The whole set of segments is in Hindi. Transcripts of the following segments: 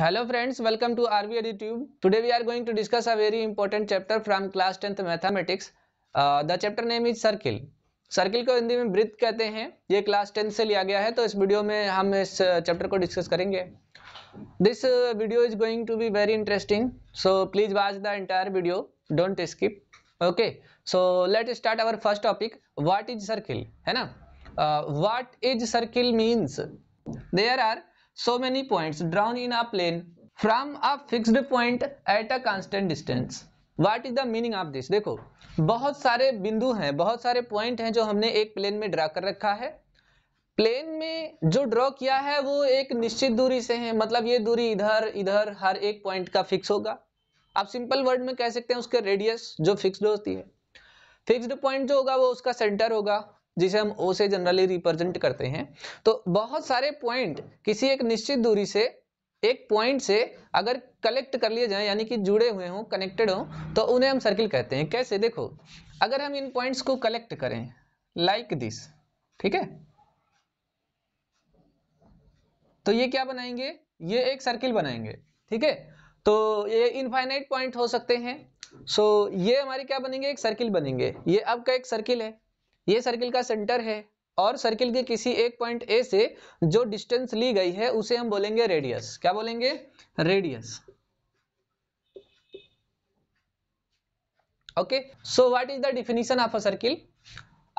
Hello friends welcome to our we today we we are going to discuss a very important chapter from class tenth uh, the chapter name is circle circle को हिंदी में वृत्त कहते हैं ये क्लास टेंथ से लिया गया है तो इस वीडियो में हम इस चैप्टर uh, को डिस्कस करेंगे this video is going to be very interesting so please watch the entire video don't skip okay so let start our first topic what is circle है ना what is circle means there are so many points drawn in a plane from a fixed point at a constant distance what is the meaning of this देखो बहुत सारे बिंदु हैं बहुत सारे पॉइंट हैं जो हमने एक प्लेन में ड्रा कर रखा है प्लेन में जो ड्रॉ किया है वो एक निश्चित दूरी से है मतलब ये दूरी इधर इधर हर एक पॉइंट का फिक्स होगा आप सिंपल वर्ड में कह सकते हैं उसके रेडियस जो फिक्स्ड होती है फिक्स्ड पॉइंट जो होगा वो उसका सेंटर होगा जिसे हम ओ से जनरली रिप्रेजेंट करते हैं तो बहुत सारे पॉइंट किसी एक निश्चित दूरी से एक पॉइंट से अगर कलेक्ट कर लिए जाए यानी कि जुड़े हुए हों कनेक्टेड हों तो उन्हें हम सर्किल कहते हैं कैसे देखो अगर हम इन पॉइंट्स को कलेक्ट करें लाइक दिस ठीक है तो ये क्या बनाएंगे ये एक सर्किल बनाएंगे ठीक है तो ये इनफाइनाइट पॉइंट हो सकते हैं सो so, ये हमारी क्या बनेंगे एक सर्किल बनेंगे ये अब का एक सर्किल है ये सर्किल का सेंटर है और सर्किल के किसी एक पॉइंट ए से जो डिस्टेंस ली गई है उसे हम बोलेंगे रेडियस क्या बोलेंगे radius okay so what is the definition of a circle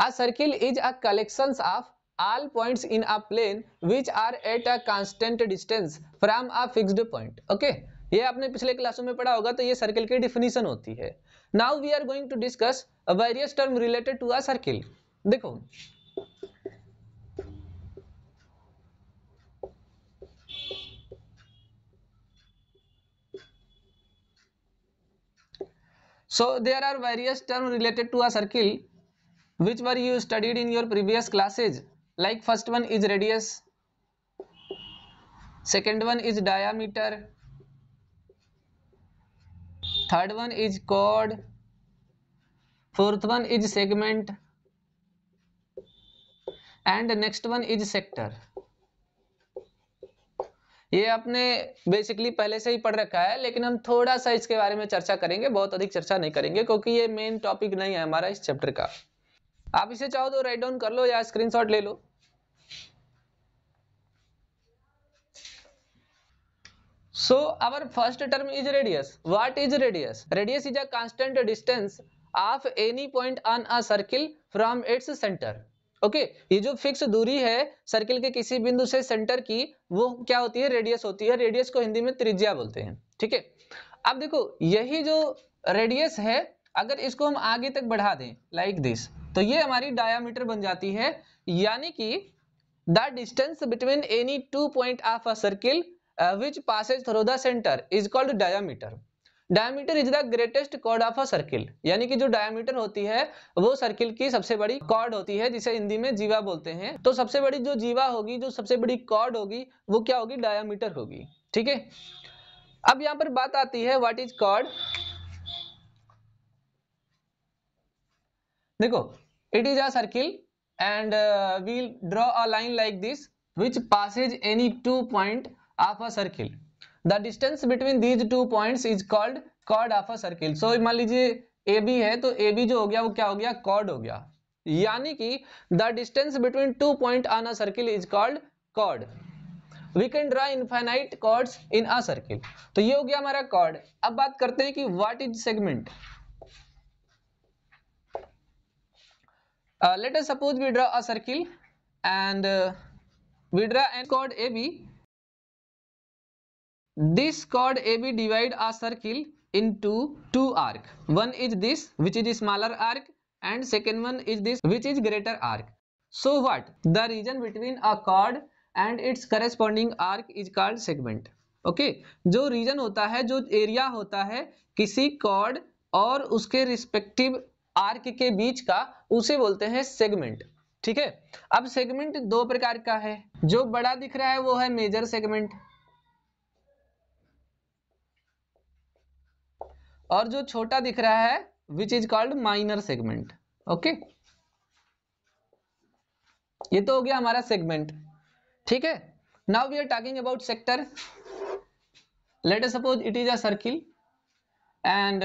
a circle is a collection of All points in a plane which are at a constant distance from a fixed point. Okay. ये आपने पिछले क्लासों में पढ़ा होगा तो ये सर्किल की डिफिनीशन होती है now we are going to discuss various term related to a circle देखो so there are various terms related to a circle which were you studied in your previous classes like first one is radius second one is diameter third one is कॉड fourth one is segment and next one is sector ये आपने बेसिकली पहले से ही पढ़ रखा है लेकिन हम थोड़ा सा इसके बारे में चर्चा करेंगे बहुत अधिक चर्चा नहीं करेंगे क्योंकि ये मेन टॉपिक नहीं है हमारा इस चैप्टर का आप इसे चाहो तो राइट डाउन कर लो या स्क्रीनशॉट ले लो so our first term is radius what is radius radius is a constant distance of any point on a circle from its center okay okay, ये जो फिक्स दूरी है सर्किल के किसी बिंदु से सेंटर की वो क्या होती है रेडियस होती है रेडियस को हिंदी में त्रिज्या बोलते हैं ठीक है अब देखो यही जो रेडियस है अगर इसको हम आगे तक बढ़ा दें लाइक like दिस तो ये हमारी डायामीटर बन जाती है यानी कि the distance between any two point of a circle uh, which passes through the center is called diameter is the greatest chord of a circle यानी कि जो डायमीटर होती है वो सर्किल की सबसे बड़ी कॉर्ड होती है जिसे हिंदी में जीवा बोलते हैं तो सबसे बड़ी जो जीवा होगी जो सबसे बड़ी कॉर्ड होगी वो क्या होगी डायमीटर होगी ठीक है अब यहां पर बात आती है व्हाट इज कॉर्ड देखो it is a circle and we'll draw a line like this which passes any two point of a circle the distance between these two point is called chord of a circle so मान लीजिए ए बी है तो ए बी जो हो गया वो क्या हो गया कॉर्ड हो गया यानी कि the distance between two point on a circle is called chord we can draw infinite chords in a circle तो ये हो गया हमारा कॉर्ड अब बात करते हैं कि what is segment let us suppose we draw a circle and we draw an chord A B this कॉड A B divide a circle into two arc one is this which is smaller arc and second one is this which is greater arc so what the region between a chord and its corresponding arc is called segment okay जो रीजन होता है जो एरिया होता है किसी कॉर्ड और उसके रिस्पेक्टिव आर्क के बीच का उसे बोलते हैं सेगमेंट ठीक है अब सेगमेंट दो प्रकार का है जो बड़ा दिख रहा है वो है मेजर सेगमेंट और जो छोटा दिख रहा है which is called minor segment okay ये तो हो गया हमारा सेगमेंट ठीक है now we are talking about sector let us suppose it is a circle and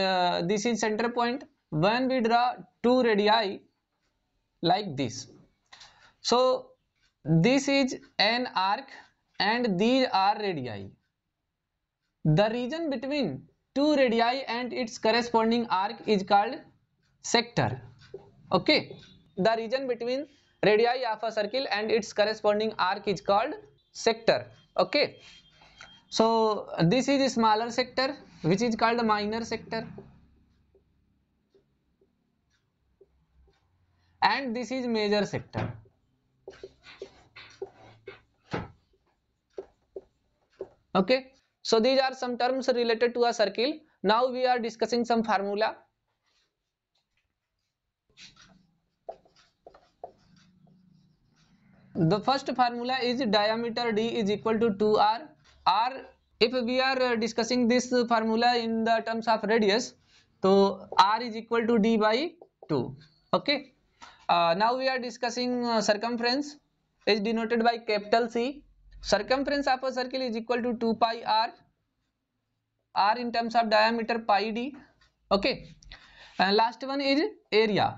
this is center point when we draw two radii like this so this is an arc and these are radii the region between two radii and its corresponding arc is called sector okay the region between radii of a circle and its corresponding arc is called sector okay so this is smaller sector which is called minor sector and this is major sector okay okay? So these are some terms related to a circle. Now we are discussing some formula. The first formula is diameter d is equal to 2r. r if we are discussing this formula in the terms of radius, so r is equal to d by 2. Okay. Uh, now we are discussing uh, circumference is denoted by capital C circumference of a circle is equal to 2 pi r r in terms of diameter pi d okay and last one is area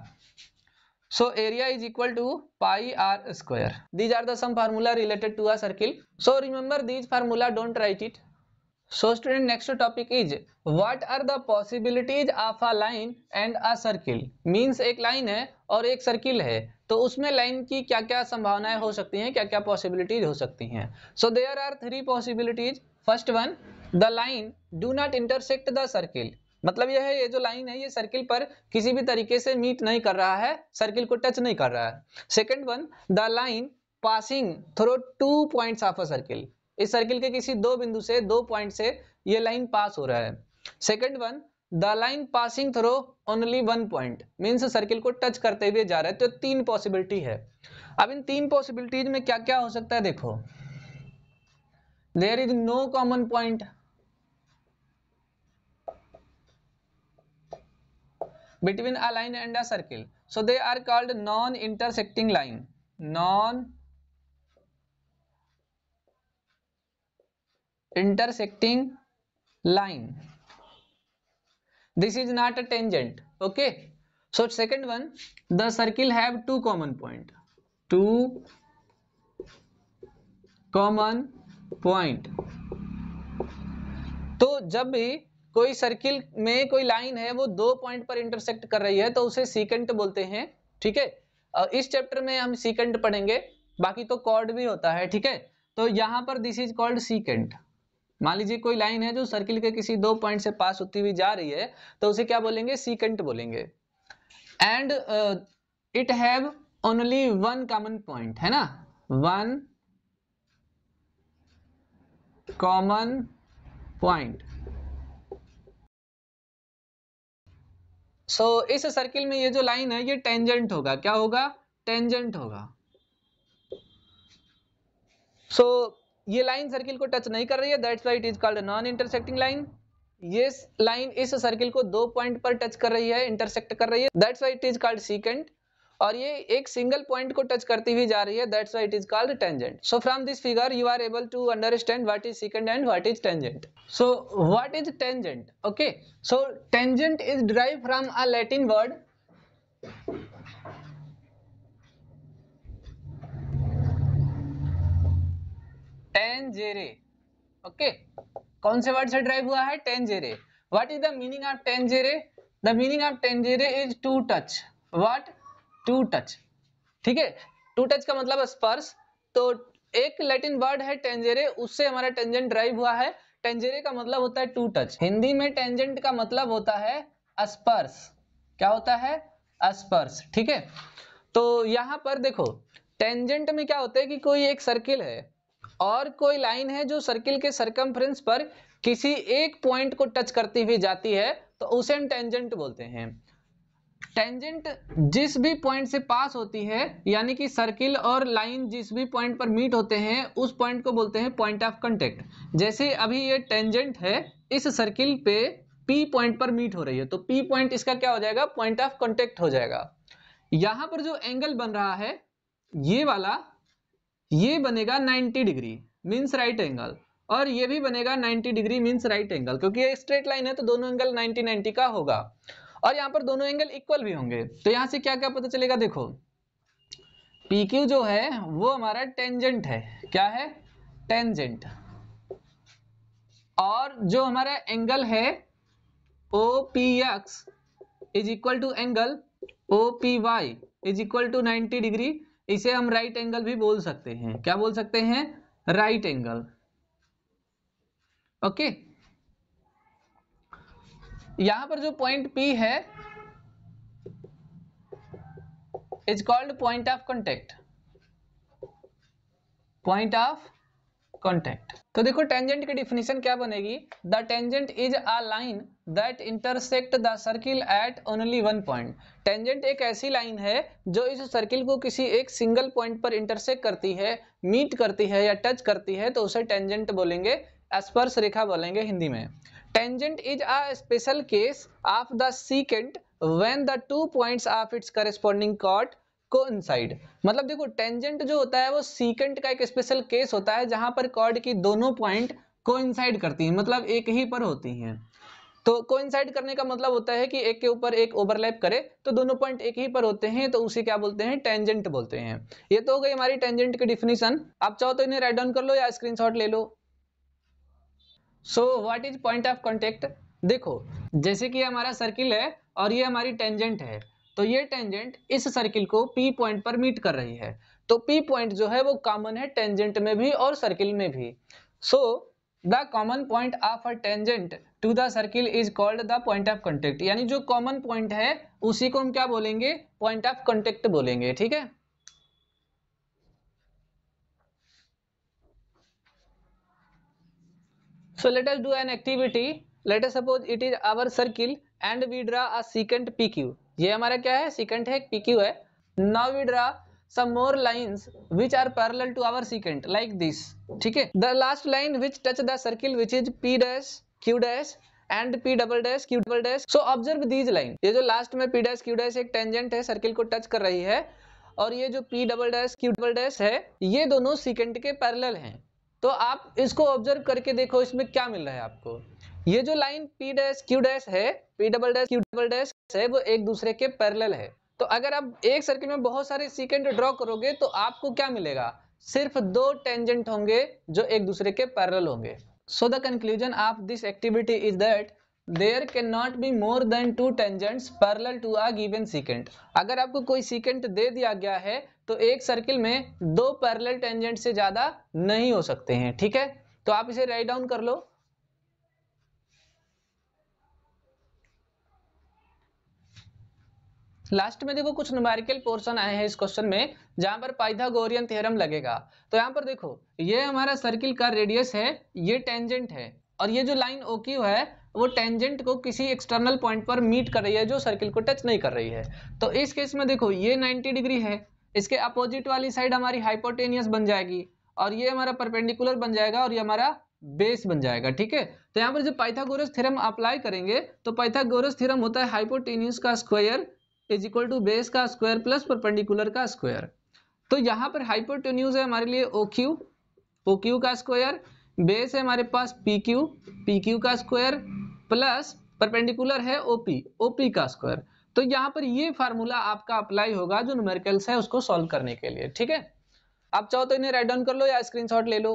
so area is equal to pi r square these are the some formula related to a circle so remember these formula don't write it so student next topic is what are the possibilities of a line and a circle means एक लाइन है और एक सर्किल है तो उसमें लाइन की क्या क्या संभावनाएं हो सकती हैं क्या क्या पॉसिबिलिटीज हो सकती हैं so there are three possibilities first one the line do not intersect the circle मतलब यह है ये जो लाइन है ये सर्किल पर किसी भी तरीके से मीट नहीं कर रहा है सर्किल को टच नहीं कर रहा है second one the line passing through two points of a circle इस सर्किल के किसी दो बिंदु से दो पॉइंट से ये लाइन पास हो रहा है second one the line passing through only one point means circle को टच करते हुए जा रहा है तो तीन पॉसिबिलिटी है अब इन तीन पॉसिबिलिटीज में क्या क्या हो सकता है देखो there is no common point between a line and a circle so they are called non intersecting line non intersecting line this is not a tangent okay so second one the circle have two common point two common point तो जब भी कोई सर्किल में कोई लाइन है वो दो पॉइंट पर इंटरसेक्ट कर रही है तो उसे सीकेंट बोलते हैं ठीक है इस चैप्टर में हम सीकेंट पढ़ेंगे बाकी तो कॉर्ड भी होता है ठीक है तो यहां पर दिस इज कॉल्ड सीकेंट मान लीजिए कोई लाइन है जो सर्किल के किसी दो पॉइंट से पास होती हुई जा रही है तो उसे क्या बोलेंगे सीकेंट बोलेंगे and it have only one common point है ना वन कॉमन पॉइंट सो इस सर्किल में ये जो लाइन है ये टेंजेंट होगा क्या होगा टेंजेंट होगा सो so, ये लाइन सर्किल को टच नहीं कर रही है that's why it is called non intersecting line ये लाइन इस सर्किल को दो पॉइंट पर टच कर रही है इंटरसेक्ट कर रही है that's why it is called secant और ये एक सिंगल पॉइंट को टच करती हुई जा रही है that's why it is called tangent so from this figure you are able to understand what is secant and what is tangent so what is tangent okay so tangent is derived from a Latin word tangere okay कौन से वर्ड से ड्राइव हुआ है tangere what is the meaning of tangere the meaning of tangere is to touch what to touch ठीक है टू टच का मतलब स्पर्श तो एक लैटिन वर्ड है टेंजेरे उससे हमारा टेंजेंट ड्राइव हुआ है टेंजेरे का मतलब होता है टू टच हिंदी में टेंजेंट का मतलब होता है स्पर्श क्या होता है स्पर्श ठीक है तो यहां पर देखो टेंजेंट में क्या होता है कि कोई एक सर्किल है और कोई लाइन है जो सर्किल के सरकमफ्रेंस पर किसी एक पॉइंट को टच करती हुई जाती है तो उसे हम टेंजेंट बोलते हैं टेंजेंट जिस भी पॉइंट से पास होती है यानी कि सर्किल और लाइन जिस भी पॉइंट पर मीट होते हैं उस पॉइंट को बोलते हैं पॉइंट ऑफ कंटेक्ट जैसे अभी ये टेंजेंट है इस सर्किल पे पी पॉइंट पर मीट हो रही है तो पी पॉइंट इसका क्या हो जाएगा पॉइंट ऑफ कॉन्टेक्ट हो जाएगा यहां पर जो एंगल बन रहा है ये वाला ये बनेगा 90 डिग्री मीन्स राइट एंगल और ये भी बनेगा 90 डिग्री मीन्स राइट एंगल क्योंकि ये स्ट्रेट लाइन है तो दोनों एंगल 90 90 का होगा और यहाँ पर दोनों एंगल इक्वल भी होंगे तो यहाँ से क्या क्या पता चलेगा देखो पी क्यू जो है वो हमारा टेंजेंट है क्या है टेंजेंट और जो हमारा एंगल है O P X is equal to angle O P Y is equal to ninety degree इसे हम राइट एंगल भी बोल सकते हैं क्या बोल सकते हैं राइट एंगल ओके यहां पर जो पॉइंट पी है is called point of contact point of contact तो देखो टेंजेंट की डिफिनेशन क्या बनेगी the tangent is a line that intersect the circle at only one point tangent एक ऐसी लाइन है जो इस सर्किल को किसी एक सिंगल पॉइंट पर इंटरसेक्ट करती है मीट करती है या टच करती है तो उसे टेंजेंट बोलेंगे स्पर्श रेखा बोलेंगे हिंदी में tangent is a special case of the secant when the two points of its corresponding chord coincide मतलब देखो टेंजेंट जो होता है वो सीकेंट का एक स्पेशल केस होता है जहां पर कॉर्ड की दोनों पॉइंट कोइंसाइड करती हैं मतलब एक ही पर होती हैं तो कोइंसाइड करने का मतलब होता है कि एक के ऊपर एक ओवरलैप करे तो दोनों पॉइंट एक ही पर होते हैं तो उसे क्या बोलते हैं टेंजेंट बोलते हैं ये तो हो गई हमारी टेंजेंट की डिफिनीशन आप चाहो तो इन्हें राइट डाउन कर लो या शॉट ले लो so what is point of contact देखो जैसे कि हमारा सर्किल है और ये हमारी टेंजेंट है तो ये टेंजेंट इस सर्किल को पी पॉइंट पर मीट कर रही है तो पी पॉइंट जो है वो कॉमन है टेंजेंट में भी और सर्किल में भी so the common point of a tangent to the circle is called the point of contact यानी जो कॉमन पॉइंट है उसी को हम क्या बोलेंगे पॉइंट ऑफ कॉन्टेक्ट बोलेंगे ठीक है let's do an activity let's suppose it is is circle and we draw draw a P Q ये हमारा क्या है सिकेंट है पी क्यू है now we draw some more lines which are parallel to our secant like this ठीक है the last line which touch the circle which is P dash Q dash and P double dash Q double dash so observe these line ये जो लास्ट में पी डैश क्यू डैश एक टेंजेंट है सर्किल को टच कर रही है और ये जो P double dash Q double dash है ये दोनों सिकेंट के पैरल हैं तो आप इसको ऑब्जर्व करके देखो इसमें क्या मिल रहा है आपको ये जो line P dash Q dash है P double dash Q double dash है वो एक दूसरे के पैरेलल है तो अगर आप एक सर्किल में बहुत सारे सीकेंट ड्रॉ करोगे तो आपको क्या मिलेगा सिर्फ दो टेंजेंट होंगे जो एक दूसरे के पैरेलल होंगे so the conclusion of this activity is that there cannot be more than two tangents parallel to a given secant अगर आपको कोई सीकेंट दे दिया गया है तो एक सर्किल में दो पैरेलल टेंजेंट से ज्यादा नहीं हो सकते हैं ठीक है तो आप इसे राइट डाउन कर लो लास्ट में देखो कुछ न्यूमेरिकल पोर्शन आए हैं इस क्वेश्चन में जहां पर पाइथागोरियन थ्योरम लगेगा तो यहाँ पर देखो ये हमारा सर्किल का रेडियस है ये टेंजेंट है और ये जो लाइन ओ क्यू है वो टेंजेंट को किसी एक्सटर्नल पॉइंट पर मीट कर रही है जो सर्किल को टच नहीं कर रही है तो इस केस में देखो ये नाइनटी डिग्री है इसके अपोजिट वाली साइड हमारी हाइपोटेनियस बन जाएगी और ये हमारा परपेंडिकुलर बन जाएगा और ये हमारा बेस बन जाएगा ठीक है तो यहाँ पर जब पाइथागोरस थ्योरम अप्लाई करेंगे तो पाइथागोरस थ्योरम होता है हाइपोटेनियस का square is equal to base का स्क्वायर प्लस परपेंडिकुलर का स्क्वायर तो यहाँ पर हाइपोटेन्यूज है हमारे लिए ओ क्यू ओ क्यू का स्क्वायर बेस है हमारे पास पी क्यू पी क्यू का स्क्वायर प्लस परपेंडिकुलर है ओ पी ओ पी का स्क्वायर तो यहाँ पर ये फार्मूला आपका अप्लाई होगा जो न्यूमेरिकल्स है उसको सॉल्व करने के लिए ठीक है आप चाहो तो इन्हें राइट डाउन कर लो या स्क्रीनशॉट ले लो